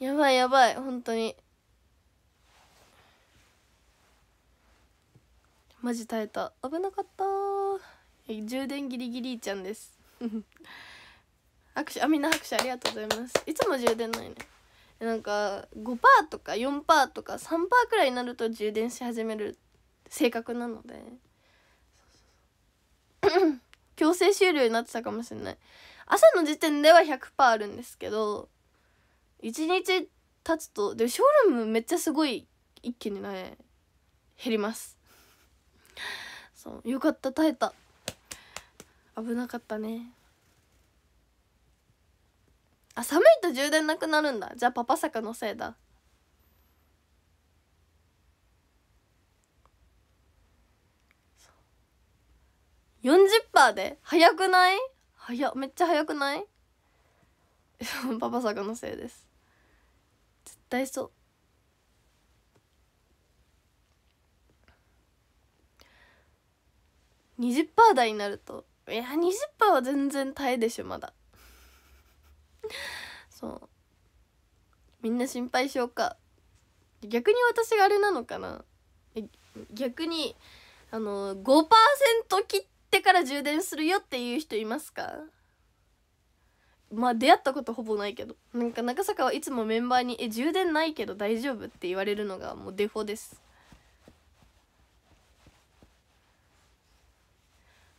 やばいやばい本当にマジ耐えた危なかった充電ギリギリちゃんです拍 手あみんな拍手ありがとうございますいつも充電ないねなんか5%とか4%とか3%くらいになると充電し始める性格なので 強制終了になってたかもしれない朝の時点では100%あるんですけど1日経つとでショールームめっちゃすごい一気にね減りますそうよかった耐えた危なかったねあ寒いと充電なくなるんだじゃあパパ坂のせいだ40%で早くない早めっちゃ早くない パパ坂のせいです対そう20%台になるといや20%は全然耐えでしょまだ そうみんな心配しようか逆に私があれなのかな逆にあの5%切ってから充電するよっていう人いますかまあ出会ったことほぼないけどなんか中坂はいつもメンバーに「え充電ないけど大丈夫?」って言われるのがもうデフォです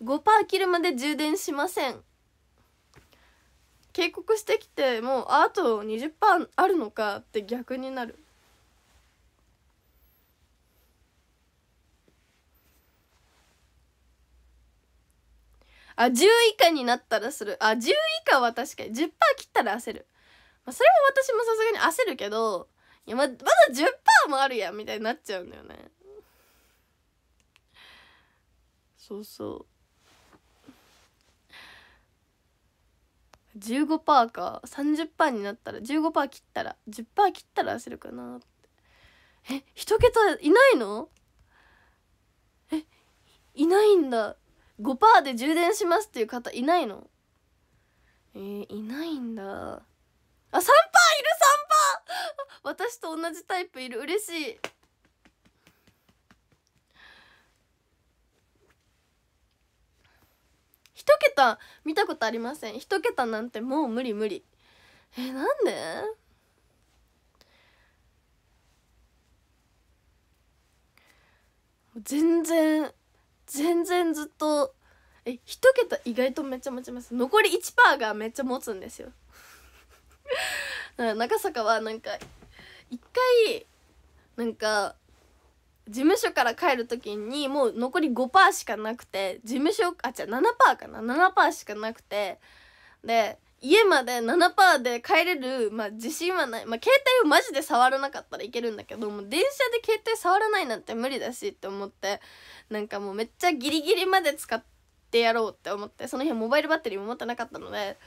5%切るまで充電しません警告してきてもうあと20%あるのかって逆になるあ10以下になったらするあ10以下は確かに10%切ったら焦る、まあ、それは私もさすがに焦るけどいやままだ10%もあるやんみたいになっちゃうんだよねそうそう15%か30%になったら15%切ったら10%切ったら焦るかなってえ一桁いないのえいないんだ5%で充電しますっていう方いないのえー、いないんだあ3%いる 3%! 私と同じタイプいる嬉しい一桁見たことありません一桁なんてもう無理無理えなんで全然全然ずっとえ一桁意外とめっちゃ持ちます残り1%がめっちゃ持つんですよ 中坂はなんか一回なんか事務所から帰る時にもう残り5%しかなくて事務所あじゃあ7%かな7%しかなくてで家まで7%で帰れる、まあ、自信はない、まあ、携帯をマジで触らなかったらいけるんだけどもう電車で携帯触らないなんて無理だしって思ってなんかもうめっちゃギリギリまで使ってやろうって思ってその日モバイルバッテリーも持ってなかったので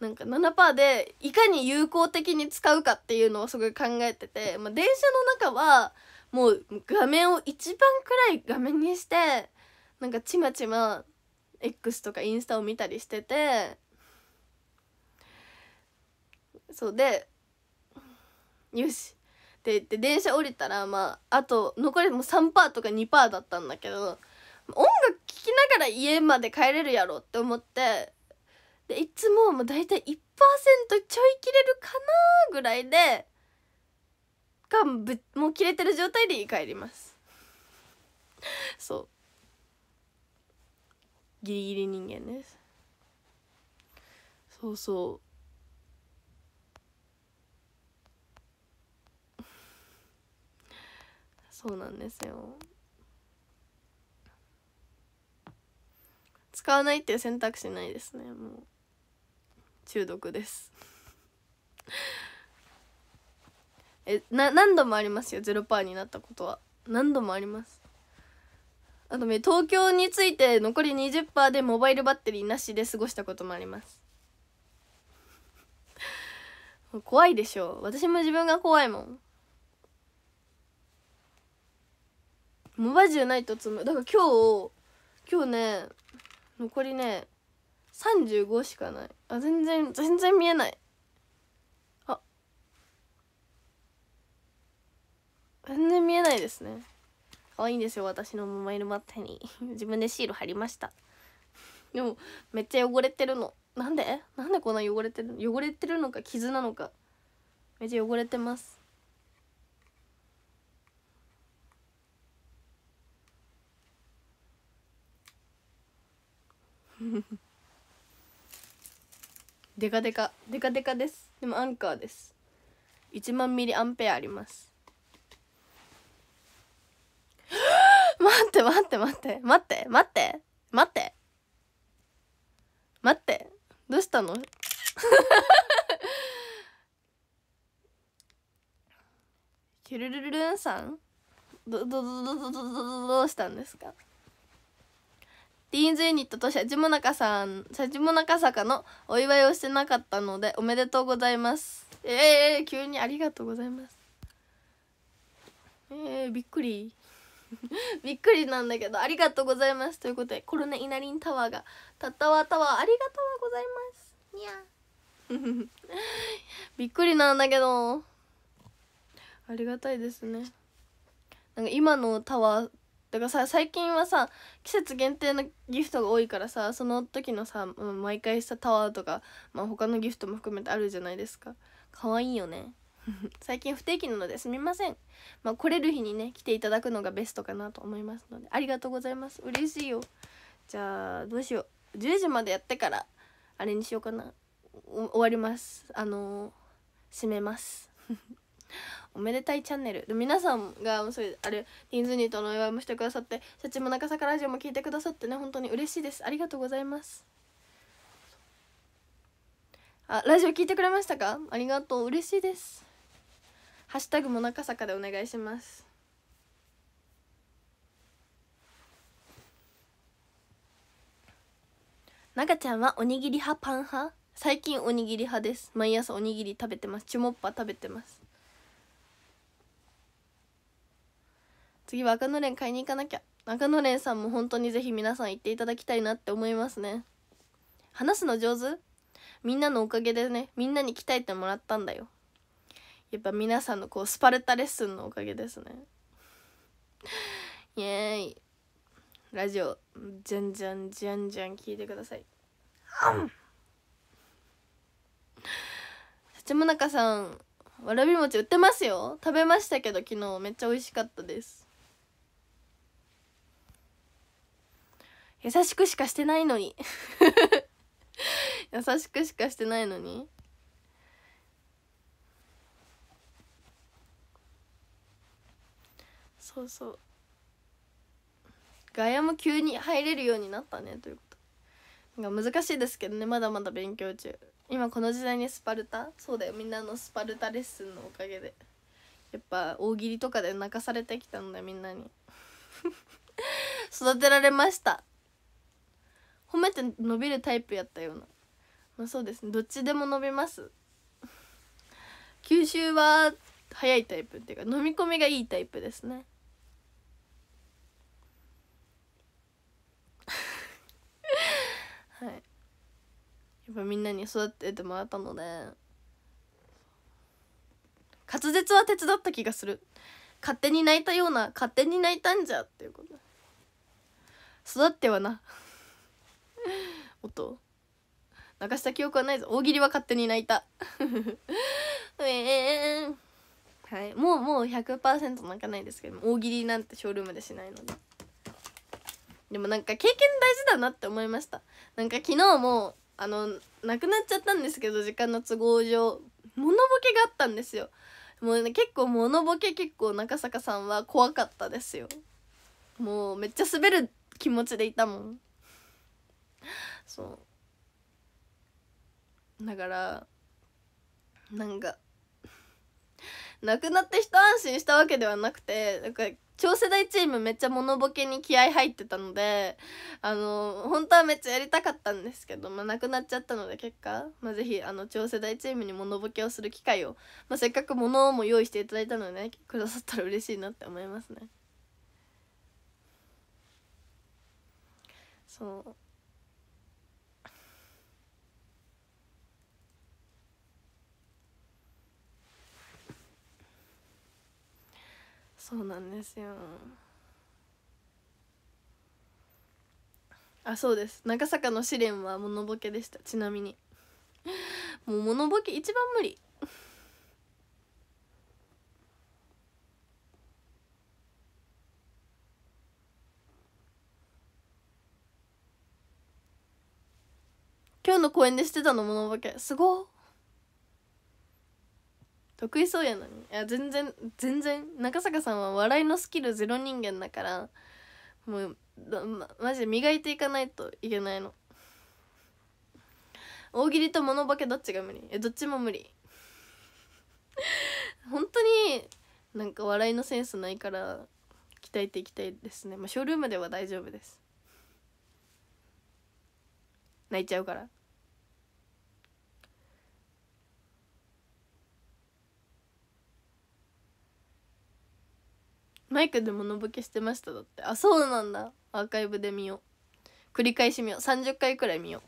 なんか7%でいかに有効的に使うかっていうのをすごい考えてて、まあ、電車の中はもう画面を一番暗い画面にしてなんかちまちま X とかインスタを見たりしててそうでよしでで電車降りたらまああと残りもパ3%とか2%だったんだけど音楽聴きながら家まで帰れるやろって思ってでいつももう大体1%ちょい切れるかなぐらいでがぶもう切れてる状態で帰りますそうギリギリ人間ですそうそうそうなんですよ使わないっていう選択肢ないですねもう中毒です えな何度もありますよ0パーになったことは何度もありますあとね東京について残り20%でモバイルバッテリーなしで過ごしたこともあります 怖いでしょ私も自分が怖いもんもうマジないとつむだから今日今日ね残りね35しかないあ全然全然見えないあ全然見えないですね可愛いんですよ私のモバイルマッテに 自分でシール貼りましたでもめっちゃ汚れてるのなんでなんでこんな汚れてるの汚れてるのか傷なのかめっちゃ汚れてます デカデカデカデカですでもアンカーです1万ミリアンペアあります 待って待って待って待って待って待って待ってどうしたの キュルルルンさんどどどどどどどどどうしたんですかディーンズユニットとシャチモナカさん、シャチモナカ坂のお祝いをしてなかったので、おめでとうございます。ええー、急にありがとうございます。えー、びっくり。びっくりなんだけど、ありがとうございます。ということで、コロネリンタワーが、たったわタワー、ありがとうございます。にゃ びっくりなんだけどありがたいですねなんか今のタワーだからさ最近はさ季節限定のギフトが多いからさその時のさ毎回さタワーとか、まあ、他のギフトも含めてあるじゃないですか可愛いよね 最近不定期なのですみません、まあ、来れる日にね来ていただくのがベストかなと思いますのでありがとうございます嬉しいよじゃあどうしよう10時までやってからあれにしようかな終わりますあのー、めます おめでたいチャンネル」で皆さんがそれあれディズニーとのお祝いもしてくださって「シャチも中坂ラジオ」も聞いてくださってね本当に嬉しいですありがとうございますあラジオ聞いてくれましたかありがとう嬉しいですハッシュタグも中坂でお願いします中ちゃんはおにぎり派パン派最近おにぎり派です毎朝おにぎり食べてますチュモッパ食べてます次は赤のれん買いに行かなきゃ赤のれんさんも本当にぜひ皆さん行っていただきたいなって思いますね話すの上手みんなのおかげでねみんなに鍛えてもらったんだよやっぱ皆さんのこうスパルタレッスンのおかげですねイエーイラジオじゃんじゃんじゃんじゃん聞いてくださいさちもなかさんわらび餅売ってますよ食べましたけど昨日めっちゃ美味しかったです優しくしかしてないのに 優しくしかしてないのにそうそうガヤも急に入れるようになったねということなんか難しいですけどねまだまだ勉強中今この時代にスパルタそうだよみんなのスパルタレッスンのおかげでやっぱ大喜利とかで泣かされてきたんだみんなに 育てられました褒めて伸びるタイプやったようなまあそうですねどっちでも伸びます吸収は早いタイプっていうか飲み込みがいいタイプですねはいやっぱみんなに育ててもらったので滑舌は手伝った気がする勝手に泣いたような勝手に泣いたんじゃっていうこと育ってはな 音泣かした記憶はないぞ大喜利は勝手に泣いた えはいもうもう100%泣かないですけど大喜利なんてショールームでしないのででもなんか経験大事だなって思いましたなんか昨日もあの亡くなっちゃったんですけど時間の都合上物ボケがあったんですよもう、ね、結構物ボケ結構中坂さんは怖かったですよもうめっちゃ滑る気持ちでいたもんそうだからなんか 亡くなって一安心したわけではなくてなんか超世代チームめっちゃモノボケに気合入ってたのであの本当はめっちゃやりたかったんですけど、まあ、なくなっちゃったので結果、まあ、ぜひあの超世代チームにモノボケをする機会を、まあ、せっかくものも用意していただいたのでねくださったら嬉しいなって思いますね。そうそうなんですよあそうです長坂の試練はモノボケでしたちなみに もうモノボケ一番無理今日の公演でしてたのモノボケすごっ得意そうやのにいや全然全然中坂さんは笑いのスキルゼロ人間だからもうま、マジで磨いていかないといけないの大喜利とモノボケどっちが無理えどっちも無理 本当になんか笑いのセンスないから鍛えていきたいですねまあショールームでは大丈夫です泣いちゃうからマイクでものぼけしてましただってあそうなんだアーカイブで見よう繰り返し見よう30回くらい見よう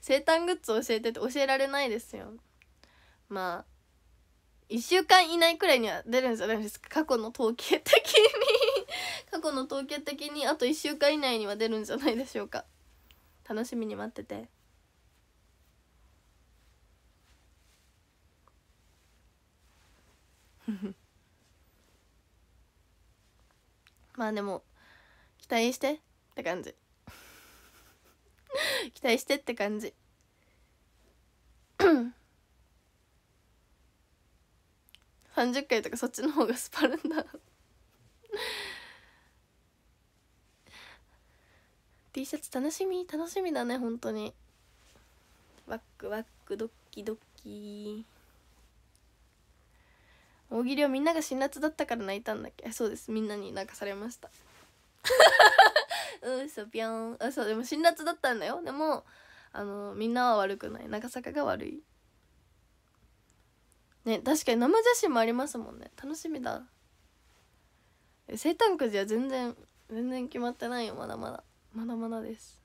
生誕グッズ教えてって教えられないですよまあ1週間以内くらいには出るんじゃないですか過去の統計的に 過去の統計的にあと1週間以内には出るんじゃないでしょうか楽しみに待ってて まあでも 期待してって感じ期待してって感じ30回とかそっちの方がスパルンだ T シャツ楽しみ楽しみだね本当にワックワックドッキドッキ大喜利はみんなが辛辣だったから泣いたんだっけそうですみんなに泣かされましたうんそうぴょんあそうでも辛辣だったんだよでもあのみんなは悪くない長坂が悪いね確かに生写真もありますもんね楽しみだ生誕くじは全然全然決まってないよまだまだまだまだです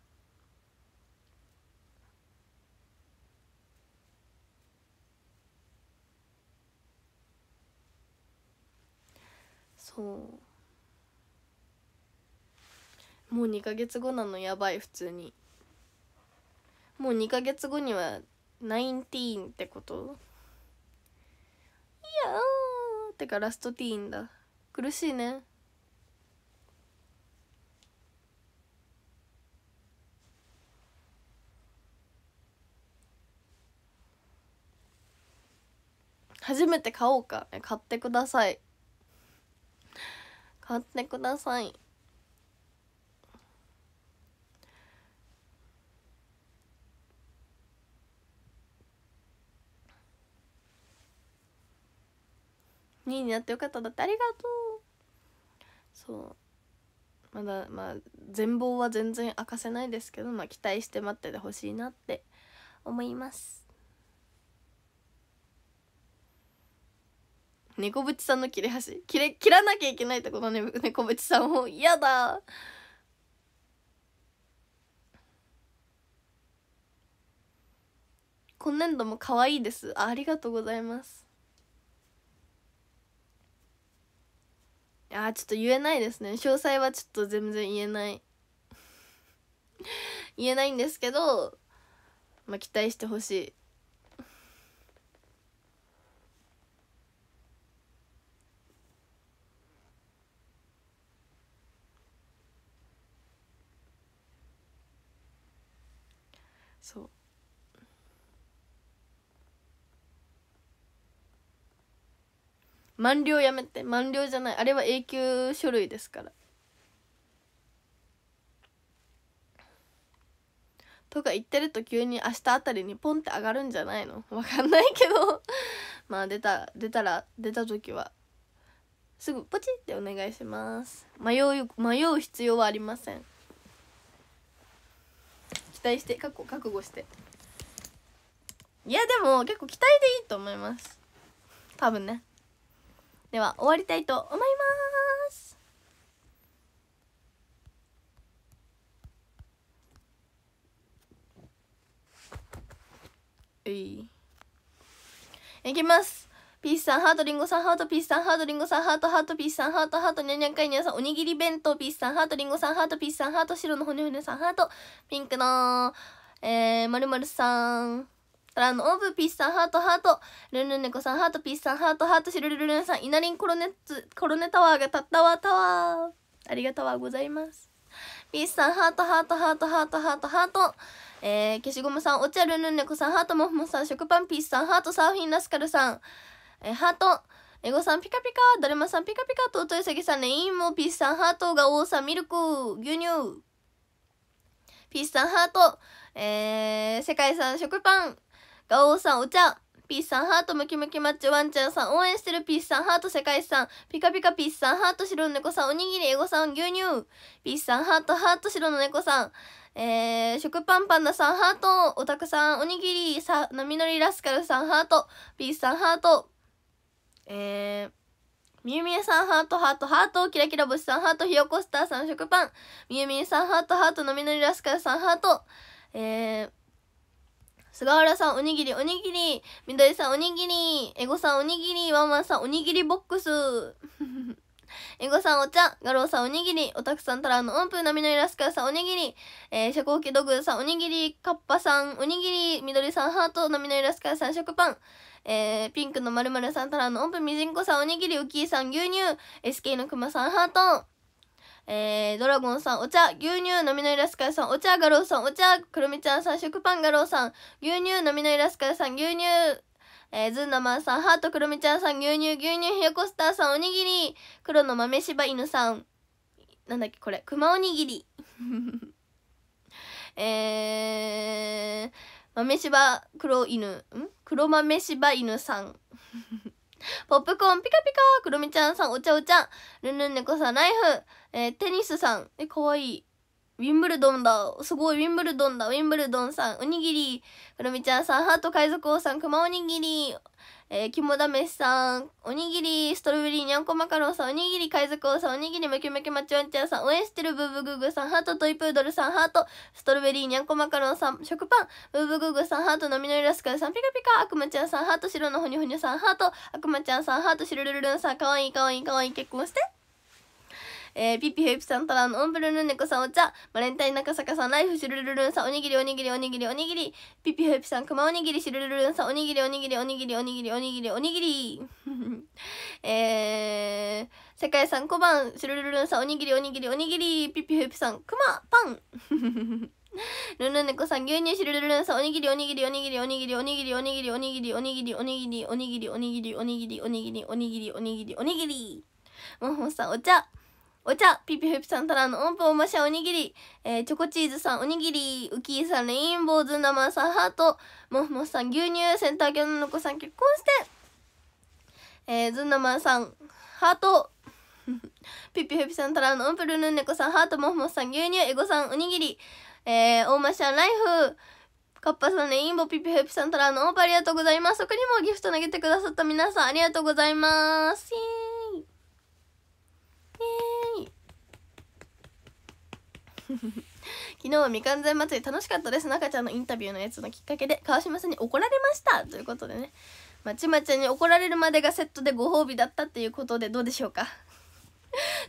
そうもう2ヶ月後なのやばい普通にもう2ヶ月後にはナインティーンってこといやーてかラストティーンだ苦しいね初めて買おうか買ってください買ってください2位になってよかっただってありがとうそうまだまあ全貌は全然明かせないですけど、まあ、期待して待っててほしいなって思います猫淵さんの切れ端切れ切らなきゃいけないってことね、猫淵さんを嫌だ今年度も可愛いですありがとうございますあちょっと言えないですね詳細はちょっと全然言えない言えないんですけどまあ期待してほしいそう満了やめて満了じゃないあれは永久書類ですからとか言ってると急に明日あたりにポンって上がるんじゃないのわかんないけど まあ出た出たら出た時はすぐポチってお願いします迷う迷う必要はありません期待して覚悟していやでも結構期待でいいと思います多分ねでは終わりたいと思いますういいきますピースさんハートリンゴさんハートピースさんハートリンゴさんハートハートピースさんハートハートにゃにゃんかいにゃんさんおにぎり弁当ピースさんハートリンゴさんハートピースさんハート白のほにゃほにゃさんハートピンクのえー、まるまるさんからのオーブピースさんハートハートルンルン猫さんハートピースさんハートハートシルルルルンさんイナリンコロネツコロネタワーがたったわタワーありがとうございますピースさんハートハートハートハートハートハートえー、消しゴムさんお茶ルンルン猫さんハートモフモさん食パンピースさんハートサーフィンラスカルさんえハートエゴさんピカピカだるまさんピカピカととやさぎさんレインもピースさんハートがうさんミルク牛乳ピースさんハートえー、世界さん食パンが王さんお茶ピースさんハートムキムキマッチョワンちゃんさん応援してるピースさんハート世界さんピカピカピースさんハート白の猫さんおにぎりエゴさん牛乳ピースさんハートハート白の猫さんえー、食パンパンダさんハートオタクさんおにぎりさみのりラスカルさんハートピースさんハートえー、みゆみゆさんハートハートハートキラキラ星さんハートひよこスターさん食パンみゆみゆさんハートハートのみのりラスカルさんハートえー、菅原さんおにぎりおにぎりみどりさんおにぎりエゴさんおにぎりワンワンさんおにぎりボックス エゴさんお茶ロウさんおにぎりおたくさんたらの音符みのイラスカルさんおにぎりえー、ウキドグ偶さんおにぎりカッパさんおにぎりみどりさんハートみのイラスカルさん食パンえー、ピンクのまるまるさんたらのプンみじんこさんおにぎりウきーさん牛乳 SK のくまさんハートえー、ドラゴンさんお茶牛乳のみのイラスカヤさんお茶ガロウさんお茶くるみちゃんさん食パンガロウさん牛乳のみのイラスカヤさん牛乳えー、ずんなまんさん、ハートくるみちゃんさん、牛乳、牛乳、ひよこスターさん、おにぎり、黒の豆柴犬さん、なんだっけ、これ、熊おにぎり。えー、豆柴黒犬、ん黒豆柴犬さんポップコーンピカピカロみちゃんさんお茶お茶ルンルン猫さんナイフ、えー、テニスさんえかわいいウィンブルドンだ。すごい、ウィンブルドンだ。ウィンブルドンさん、おにぎり。くるみちゃんさん、ハート海賊王さん、熊おにぎり。えー、肝試しさん、おにぎり、ストロベリー、にゃんこマカロンさん、おにぎり、海賊王さん、おにぎり、ムキムキマチワンちゃんさん、応援してるブーブーグーグーさん、ハートトイプードルさん、ハート、ストロベリー、にゃんこマカロンさん、食パン、ブーブーグーグーさん、ハート、のみのイラスカルさん、ピカピカ、悪魔ちゃんさん、ハート、白のほにほにょさん、ハート、悪魔ちゃんさん、ハート、しるるるんさん、かわいいかわいいかわいい、結婚して。えー、ピピヘプさん、タラン、オンブルルネコさん、お茶、バレンタイン中坂さん、ライフ、シュルルルンさん、おにぎり、おにぎり、おにぎり、おにぎり、ピピヘプさん、クマおにぎり、シュルルルンさん、おにぎり、おにぎり、おにぎり、おにぎり、おにぎり、おにぎり、えー、世界さん、小判、シュルルルンさん、おにぎり、おにぎり、おにぎり、ピピヘプさん、クマ、パン。ルルネコさん、牛乳汁ルルルンさん、おにぎりおにぎりおにぎりおにぎりおにぎりおにぎりおにぎりおにぎりおにぎりおにぎりおにぎりおにぎりおにぎりおにぎりおにぎりおにぎりおにぎりおにぎりぎりおにぎりおにお茶、ピピフピさんたらの音符おましゃおにぎり、えー、チョコチーズさんおにぎり、ウキーさんレインボーズ生さんハート、モフモフさん牛乳、センターギャルの子さん結婚して、えー、ズンナマンさんハート、ピピフピさんたらの音符ルルンネコさんハート、モフモフさん牛乳、エゴさんおにぎり、えー、おましゃライフ、カッパさん、レインボー、ピピヘピさん、たラのオんプありがとうございます。そこにもギフト投げてくださった皆さん、ありがとうございます。イェーイ。イーイ。昨日はみかん膳祭り楽しかったです中ちゃんのインタビューのやつのきっかけで川島さんに怒られましたということでねまちまちに怒られるまでがセットでご褒美だったっていうことでどうでしょうか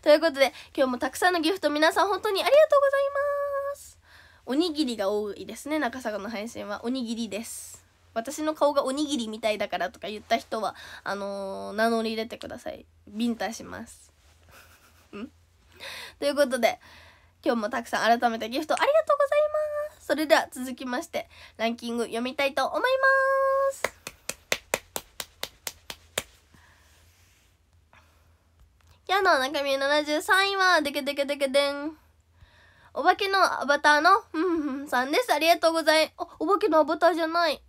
ということで今日もたくさんのギフト皆さん本当にありがとうございますおにぎりが多いですね中坂の配信はおにぎりです私の顔がおにぎりみたいだからとか言った人はあのー、名乗り入れてくださいビンタしますうんということで今日もたくさん改めてギフトありがとうございますそれでは続きましてランキング読みたいと思います日の中身73位はデケデケデケデンお化けのアバターのふんふんさんですありがとうございおお化けのアバターじゃない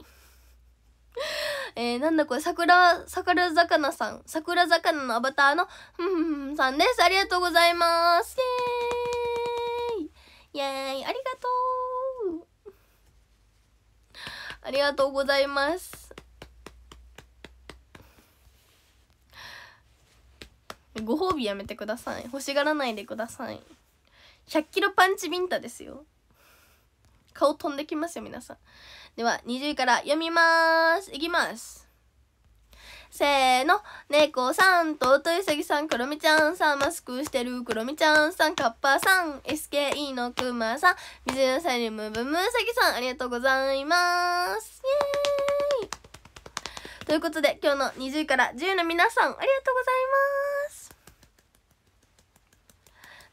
えー、なんだこれ桜桜魚さん桜魚のアバターのふんふんさんですありがとうございますイエーイイェーイありがとうありがとうございますご褒美やめてください欲しがらないでください100キロパンチビンタですよ顔飛んできますよ皆さんでは20位から読みますいきますせーの猫さんととうさぎさんクロミちゃんさんマスクしてるクロミちゃんさんカッパさん SKE のクマさん水野さんにムブムウサギさんありがとうございますイェーイということで今日の20位から10位の皆さんありがとうございます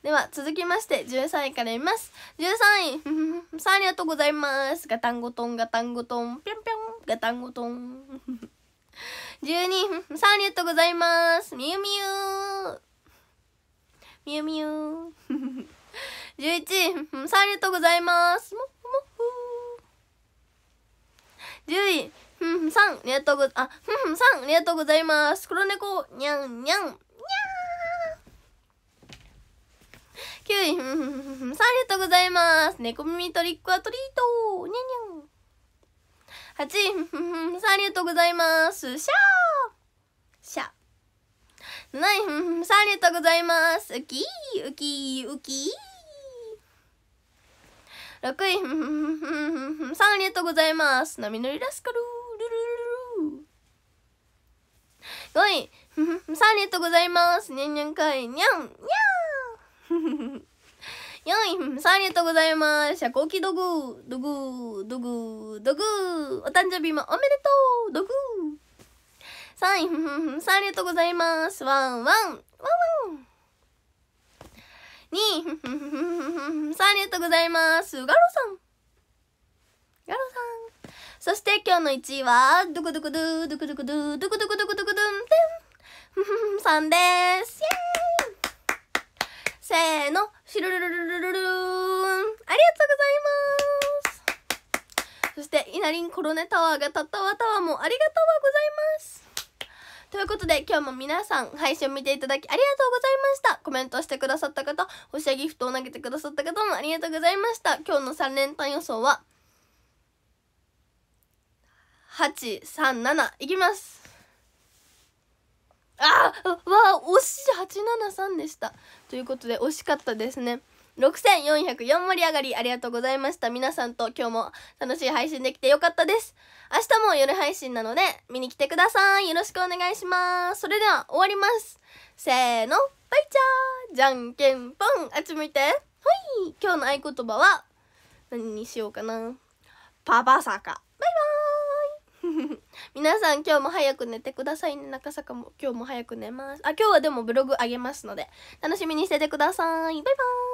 では続きまして13位から見ます13位さんありがとうございますガタンゴトンガタンゴトンぴょんぴょんガタンゴトン12分、サありがとうございます。みゆみゆー。みゆみゆー。11分、サありがとうございます。もふもっふ10位、ふんふんさん、ありがとうご、あ、ふんふんさん、ありがとうございます。黒猫、にゃんにゃん。にゃーん。!9 位、ふんふんふんさん、ありがとうございます。猫耳トリックはトリートにゃにゃん。8位、さんありがとうございます。シャーシャー。7位、さんありがとうございます。ウキー、ウキー、ウキー。6位、さんありがとうございます。波乗りラスカルルルルル。5位、さんありがとうございます。にゃんにゃんかい、にゃん、にゃん。4位、さんありがとうございます。社交機ドグー、ドグー、ドグー、ドグー。お誕生日もおめでとう、ドグー。3位、さんありがとうございます。ワンワン、ワンワン。2位、さんありがとうございます。ガロさん。ガロさん。そして今日の1位は、ドクドクドゥ、ドクドクドゥ、ドクドクドクドクドゥン、テン。3です。イェーイせーの、シルルルルルルルーン。ありがとうございます。そして、いなりんコロネタワーがたったわタワーもありがとうございます。ということで、今日も皆さん、配信を見ていただきありがとうございました。コメントしてくださった方、星やギフトを投げてくださった方もありがとうございました。今日の3連単予想は、837いきます。わあ惜しい873でしたということで惜しかったですね6404盛り上がりありがとうございました皆さんと今日も楽しい配信できてよかったです明日も夜配信なので見に来てくださいよろしくお願いしますそれでは終わりますせーのバイチャーじゃんけんぽんあっち向いてほい今日の合言葉は何にしようかなパパサカバイバイ 皆さん今日も早く寝てくださいね中坂も今日も早く寝ますあ今日はでもブログあげますので楽しみにしててくださいバイバーイ